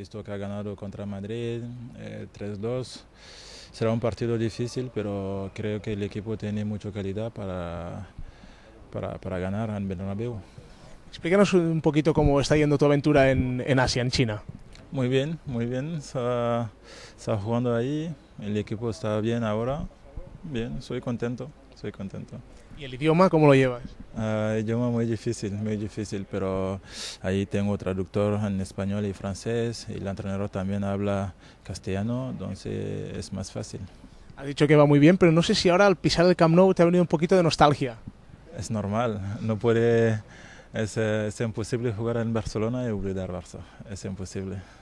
visto que ha ganado contra Madrid 3-2. Eh, Será un partido difícil, pero creo que el equipo tiene mucha calidad para, para, ganar en Bernabéu. Explícanos un poquito cómo está yendo tu aventura en, Asia, en China. Muy bien, muy bien. está jugando ahí, el equipo está bien ahora. Bien, soy contento, soy contento. ¿Y el idioma cómo lo llevas? El ah, idioma muy difícil, muy difícil, pero ahí tengo traductor en español y francés y el entrenador también habla castellano, entonces es más fácil. Ha dicho que va muy bien, pero no sé si ahora al pisar el Camp Nou te ha venido un poquito de nostalgia. Es normal, no puede, es, eh, es imposible jugar en Barcelona y olvidar Barça, es imposible.